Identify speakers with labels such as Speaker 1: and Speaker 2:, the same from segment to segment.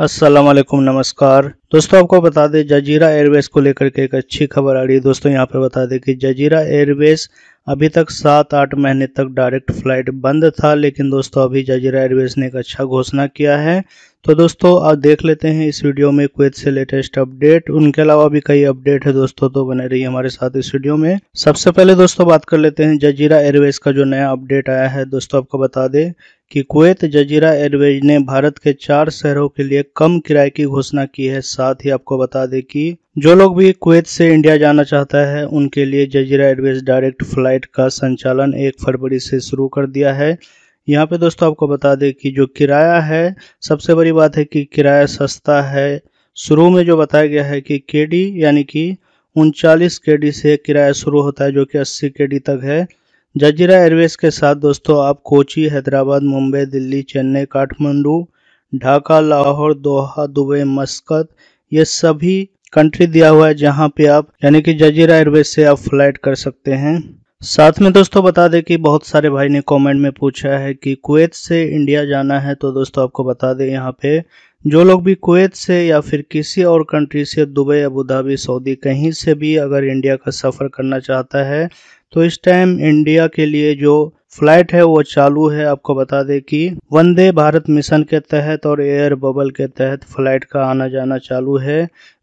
Speaker 1: अस्सलाम वालेकुम नमस्कार दोस्तों आपको बता दें जजीरा एयरवेज को लेकर के एक अच्छी खबर आ रही है दोस्तों यहाँ पे बता दें कि जजीरा एयरवेज अभी तक सात आठ महीने तक डायरेक्ट फ्लाइट बंद था लेकिन दोस्तों अभी जजीरा एयरवेज ने एक अच्छा घोषणा किया है तो दोस्तों आप देख लेते हैं इस वीडियो में कुवैत से लेटेस्ट अपडेट उनके अलावा भी कई अपडेट है दोस्तों तो बने रहिए हमारे साथ इस वीडियो में सबसे पहले दोस्तों बात कर लेते हैं जजीरा एयरवेज का जो नया अपडेट आया है दोस्तों आपको बता दें कि कुवैत जजीरा एयरवेज ने भारत के चार शहरों के लिए कम किराए की घोषणा की है साथ ही आपको बता दें कि जो लोग भी कुवैत से इंडिया जाना चाहता है उनके लिए जजीरा एयरवेज डायरेक्ट फ्लाइट का संचालन एक फरवरी से शुरू कर दिया है यहाँ पे दोस्तों आपको बता दें कि जो किराया है सबसे बड़ी बात है कि किराया सस्ता है शुरू में जो बताया गया है कि के डी यानी कि उनचालीस के डी से किराया शुरू होता है जो कि अस्सी के डी तक है जजीरा एयरवेज के साथ दोस्तों आप Kochi Hyderabad Mumbai Delhi Chennai Kathmandu Dhaka Lahore Doha Dubai Muscat ये सभी कंट्री दिया हुआ है जहाँ पे आप यानी कि जजीरा एयरवेज से आप फ्लाइट कर सकते हैं साथ में दोस्तों बता दें कि बहुत सारे भाई ने कमेंट में पूछा है कि कुवैत से इंडिया जाना है तो दोस्तों आपको बता दें यहाँ पे जो लोग भी कुवैत से या फिर किसी और कंट्री से दुबई अबू धाबी सऊदी कहीं से भी अगर इंडिया का सफ़र करना चाहता है तो इस टाइम इंडिया के लिए जो फ्लाइट है वो चालू है आपको बता दें कि वंदे भारत मिशन के तहत और एयर बबल के तहत फ्लाइट का आना जाना चालू है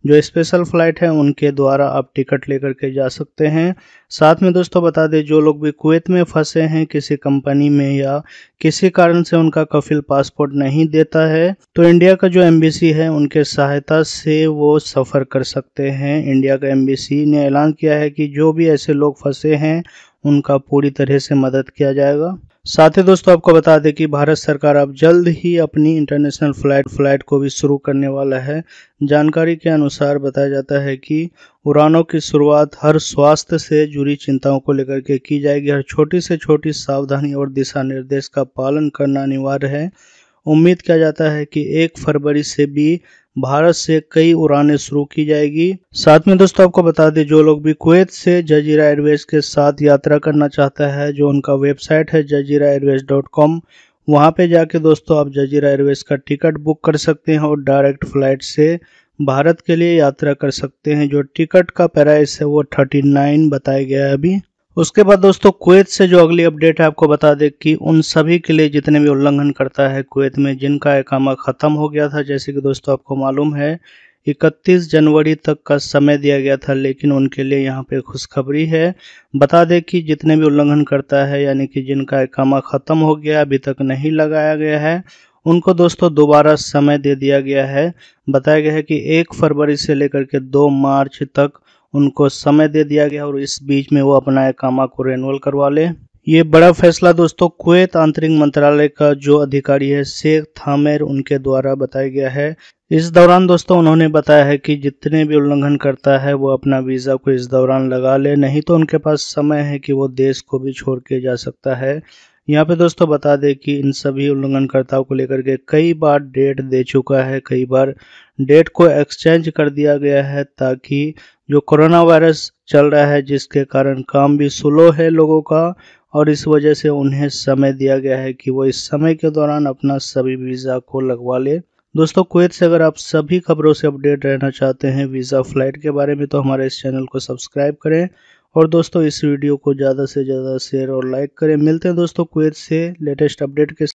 Speaker 1: जो स्पेशल फ्लाइट है उनके द्वारा आप टिकट लेकर के जा सकते हैं साथ में दोस्तों बता दें जो लोग भी कुवैत में फंसे हैं किसी कंपनी में या किसी कारण से उनका कफिल पासपोर्ट नहीं देता है तो इंडिया का जो एम्बेसी है उनके सहायता से वो सफ़र कर सकते हैं इंडिया का एम्बेसी ने ऐलान किया है कि जो भी ऐसे लोग फंसे हैं उनका पूरी तरह से मदद किया जाएगा साथ ही दोस्तों आपको बता दें कि भारत सरकार अब जल्द ही अपनी इंटरनेशनल फ्लाइट फ्लाइट को भी शुरू करने वाला है जानकारी के अनुसार बताया जाता है कि उड़ानों की शुरुआत हर स्वास्थ्य से जुड़ी चिंताओं को लेकर के की जाएगी हर छोटी से छोटी सावधानी और दिशा निर्देश का पालन करना अनिवार्य है उम्मीद किया जाता है कि एक फरवरी से भी भारत से कई उड़ानें शुरू की जाएगी साथ में दोस्तों आपको बता दें जो लोग भी कुवैत से जजीरा एयरवेज के साथ यात्रा करना चाहता है जो उनका वेबसाइट है जजीरा एयरवेज डॉट कॉम वहाँ पर जाके दोस्तों आप जजीरा एयरवेज का टिकट बुक कर सकते हैं और डायरेक्ट फ्लाइट से भारत के लिए यात्रा कर सकते हैं जो टिकट का प्राइस है वो थर्टी नाइन बताया गया है अभी उसके बाद दोस्तों कुवैत से जो अगली अपडेट है आपको बता दें कि उन सभी के लिए जितने भी उल्लंघन करता है कुवैत में जिनका एकामा ख़त्म हो गया था जैसे कि दोस्तों आपको मालूम है 31 जनवरी तक का समय दिया गया था लेकिन उनके लिए यहाँ पे खुशखबरी है बता दें कि जितने भी उल्लंघन करता है यानी कि जिनका एकामा ख़त्म हो गया अभी तक नहीं लगाया गया है उनको दोस्तों दोबारा समय दे दिया गया है बताया गया है कि एक फरवरी से लेकर के दो मार्च तक उनको समय दे दिया गया और इस बीच में वो अपना कामा को रेनुअल करवा ले ये बड़ा फैसला दोस्तों कुवैत आंतरिक मंत्रालय का जो अधिकारी है शेख थामेर उनके द्वारा बताया गया है इस दौरान दोस्तों उन्होंने बताया है कि जितने भी उल्लंघन करता है वो अपना वीज़ा को इस दौरान लगा ले नहीं तो उनके पास समय है कि वो देश को भी छोड़ के जा सकता है यहाँ पे दोस्तों बता दें कि इन सभी उल्लंघनकर्ताओं को लेकर के कई बार डेट दे चुका है कई बार डेट को एक्सचेंज कर दिया गया है ताकि जो कोरोना वायरस चल रहा है जिसके कारण काम भी स्लो है लोगों का और इस वजह से उन्हें समय दिया गया है कि वो इस समय के दौरान अपना सभी वीज़ा को लगवा ले दोस्तों कुवैत से अगर आप सभी खबरों से अपडेट रहना चाहते हैं वीज़ा फ्लाइट के बारे में तो हमारे इस चैनल को सब्सक्राइब करें और दोस्तों इस वीडियो को ज़्यादा से ज़्यादा शेयर और लाइक करें मिलते हैं दोस्तों कुवैत से लेटेस्ट अपडेट के